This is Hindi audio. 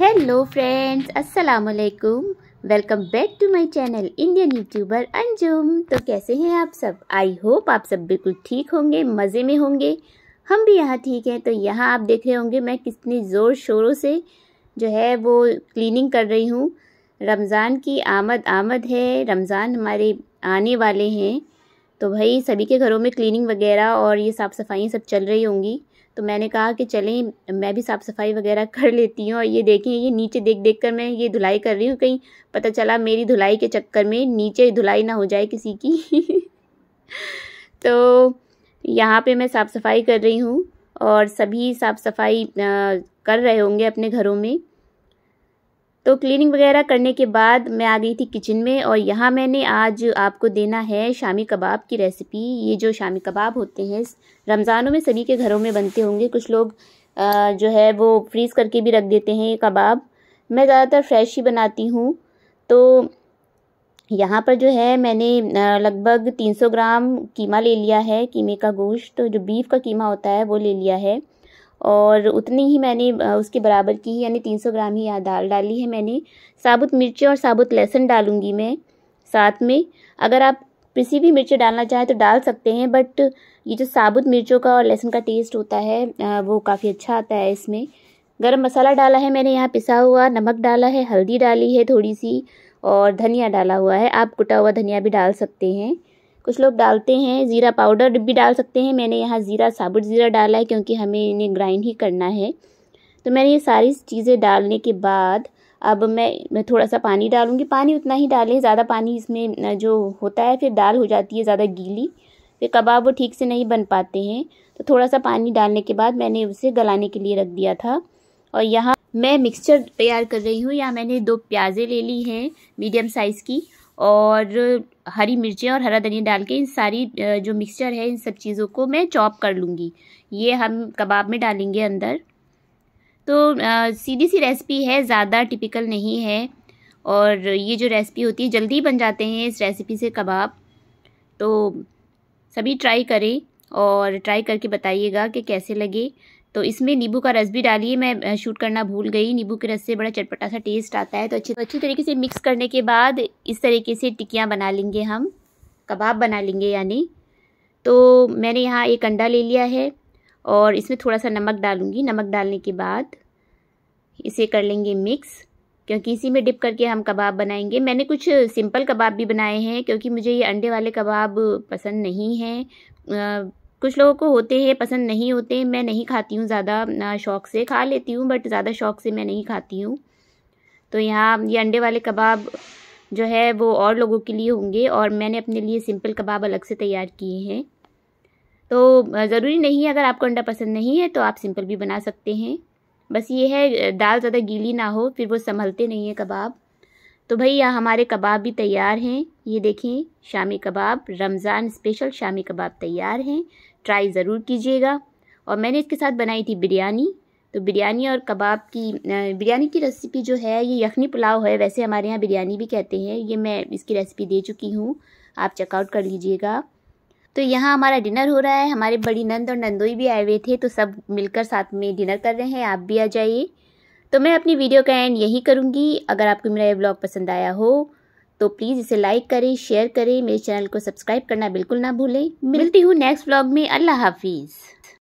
हेलो फ्रेंड्स अस्सलाम वालेकुम welcome back to my channel Indian YouTuber Anjum तो कैसे हैं आप सब आई होप आप सब बिल्कुल ठीक होंगे मज़े में होंगे हम भी यहाँ ठीक हैं तो यहाँ आप देख रहे होंगे मैं कितनी ज़ोर शोरों से जो है वो क्लीनिंग कर रही हूँ रमज़ान की आमद आमद है रमज़ान हमारे आने वाले हैं तो भाई सभी के घरों में क्लिनिंग वगैरह और ये साफ़ सफाइयाँ सब चल रही होंगी तो मैंने कहा कि चलें मैं भी साफ़ सफाई वगैरह कर लेती हूँ और ये देखें ये नीचे देख देख कर मैं ये धुलाई कर रही हूँ कहीं पता चला मेरी धुलाई के चक्कर में नीचे धुलाई ना हो जाए किसी की तो यहाँ पे मैं साफ़ सफाई कर रही हूँ और सभी साफ़ सफाई कर रहे होंगे अपने घरों में तो क्लीनिंग वगैरह करने के बाद मैं आ गई थी किचन में और यहाँ मैंने आज आपको देना है शामी कबाब की रेसिपी ये जो शामी कबाब होते हैं रमज़ानों में सभी के घरों में बनते होंगे कुछ लोग जो है वो फ्रीज़ करके भी रख देते हैं ये कबाब मैं ज़्यादातर फ्रेश ही बनाती हूँ तो यहाँ पर जो है मैंने लगभग 300 ग्राम कीमा ले लिया है कीमे का गोश्त तो जो बीफ का कीमा होता है वो ले लिया है और उतनी ही मैंने उसके बराबर की यानी 300 ग्राम ही दाल डाली है मैंने साबुत मिर्ची और साबुत लहसुन डालूंगी मैं साथ में अगर आप किसी भी मिर्ची डालना चाहें तो डाल सकते हैं बट ये जो साबुत मिर्चों का और लहसुन का टेस्ट होता है वो काफ़ी अच्छा आता है इसमें गरम मसाला डाला है मैंने यहाँ पिसा हुआ नमक डाला है हल्दी डाली है थोड़ी सी और धनिया डाला हुआ है आप कुटा हुआ धनिया भी डाल सकते हैं कुछ लोग डालते हैं ज़ीरा पाउडर भी डाल सकते हैं मैंने यहाँ ज़ीरा साबुत ज़ीरा डाला है क्योंकि हमें इन्हें ग्राइंड ही करना है तो मैंने ये सारी चीज़ें डालने के बाद अब मैं मैं थोड़ा सा पानी डालूँगी पानी उतना ही डालें ज़्यादा पानी इसमें जो होता है फिर दाल हो जाती है ज़्यादा गीली फिर कबाब वो ठीक से नहीं बन पाते हैं तो थोड़ा सा पानी डालने के बाद मैंने उसे गलाने के लिए रख दिया था और यहाँ मैं मिक्सचर तैयार कर रही हूँ यहाँ मैंने दो प्याज़ें ले ली हैं मीडियम साइज़ की और हरी मिर्चें और हरा धनिया डाल के इन सारी जो मिक्सचर है इन सब चीज़ों को मैं चॉप कर लूँगी ये हम कबाब में डालेंगे अंदर तो सीधी सी रेसिपी है ज़्यादा टिपिकल नहीं है और ये जो रेसिपी होती है जल्दी बन जाते हैं इस रेसिपी से कबाब तो सभी ट्राई करें और ट्राई करके बताइएगा कि कैसे लगे तो इसमें नींबू का रस भी डालिए मैं शूट करना भूल गई नींबू के रस से बड़ा चटपटा सा टेस्ट आता है तो अच्छे अच्छी तरीके से मिक्स करने के बाद इस तरीके से टिकियाँ बना लेंगे हम कबाब बना लेंगे यानी तो मैंने यहाँ एक अंडा ले लिया है और इसमें थोड़ा सा नमक डालूँगी नमक डालने के बाद इसे कर लेंगे मिक्स क्योंकि इसी में डिप करके हम कबाब बनाएंगे मैंने कुछ सिंपल कबाब भी बनाए हैं क्योंकि मुझे ये अंडे वाले कबाब पसंद नहीं हैं कुछ लोगों को होते हैं पसंद नहीं होते मैं नहीं खाती हूँ ज़्यादा शौक से खा लेती हूँ बट ज़्यादा शौक से मैं नहीं खाती हूँ तो यहाँ ये अंडे वाले कबाब जो है वो और लोगों के लिए होंगे और मैंने अपने लिए सिंपल कबाब अलग से तैयार किए हैं तो ज़रूरी नहीं है अगर आपको अंडा पसंद नहीं है तो आप सिंपल भी बना सकते हैं बस ये है दाल ज़्यादा गीली ना हो फिर वो संभलते नहीं है कबाब तो भाई यहाँ हमारे कबाब भी तैयार हैं ये देखें शामी कबाब रमज़ान स्पेशल शामी कबाब तैयार हैं ट्राई ज़रूर कीजिएगा और मैंने इसके साथ बनाई थी बिरयानी तो बिरयानी और कबाब की बिरयानी की रेसिपी जो है ये यखनी पुलाव है वैसे हमारे यहाँ बिरयानी भी कहते हैं ये मैं इसकी रेसिपी दे चुकी हूँ आप चेकआउट कर लीजिएगा तो यहाँ हमारा डिनर हो रहा है हमारे बड़ी नंद और नंदोई भी आए हुए थे तो सब मिलकर साथ में डिनर कर रहे हैं आप भी आ जाइए तो मैं अपनी वीडियो का एंड यही करूँगी अगर आपको मेरा ये ब्लॉग पसंद आया हो तो प्लीज़ इसे लाइक करें शेयर करें मेरे चैनल को सब्सक्राइब करना बिल्कुल ना भूलें मिलती हूँ नेक्स्ट ब्लॉग में अल्लाह हाफिज़